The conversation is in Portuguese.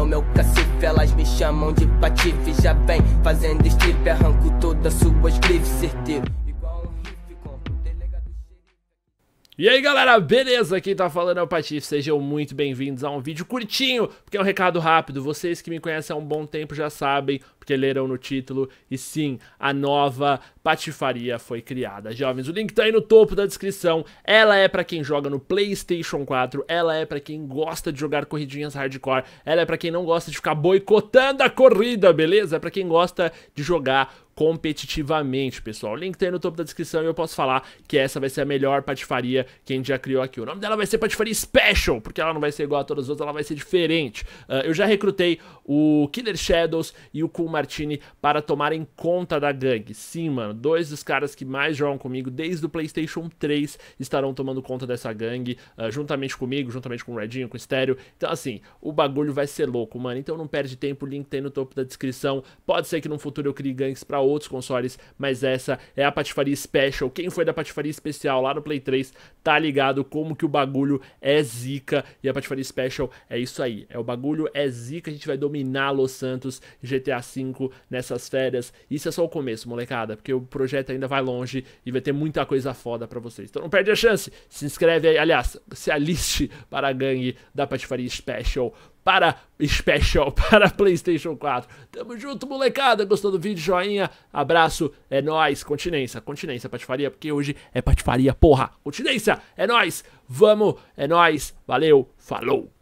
no meu cacife. Elas me chamam de patife. Já vem fazendo strip, arranco todas suas grifes, certeiro. E aí galera, beleza? Quem tá falando é o Patife, sejam muito bem-vindos a um vídeo curtinho, porque é um recado rápido, vocês que me conhecem há um bom tempo já sabem, porque leram no título, e sim, a nova patifaria foi criada. Jovens, o link tá aí no topo da descrição, ela é pra quem joga no Playstation 4, ela é pra quem gosta de jogar corridinhas hardcore, ela é pra quem não gosta de ficar boicotando a corrida, beleza? É pra quem gosta de jogar competitivamente, pessoal. O link tem tá no topo da descrição e eu posso falar que essa vai ser a melhor patifaria que a gente já criou aqui. O nome dela vai ser Patifaria Special, porque ela não vai ser igual a todas as outras, ela vai ser diferente. Uh, eu já recrutei o Killer Shadows e o Cool Martini para tomarem conta da gangue. Sim, mano, dois dos caras que mais jogam comigo desde o PlayStation 3 estarão tomando conta dessa gangue, uh, juntamente comigo, juntamente com o Redinho, com o Stereo. Então, assim, o bagulho vai ser louco, mano. Então não perde tempo, o link tem tá no topo da descrição. Pode ser que no futuro eu crie gangues pra outros consoles, mas essa é a Patifaria Special. Quem foi da Patifaria Especial lá no Play 3 tá ligado como que o bagulho é zica. E a Patifaria Special é isso aí. É o bagulho é zica, a gente vai dominar Los Santos GTA V nessas férias. Isso é só o começo, molecada, porque o projeto ainda vai longe e vai ter muita coisa foda para vocês. Então não perde a chance. Se inscreve aí, aliás, se aliste para a gangue da Patifaria Special para Special, para PlayStation 4. Tamo junto, molecada. Gostou do vídeo? Joinha, abraço, é nós. Continência, continência, patifaria, porque hoje é patifaria, porra. Continência, é nós. Vamos, é nós. Valeu, falou.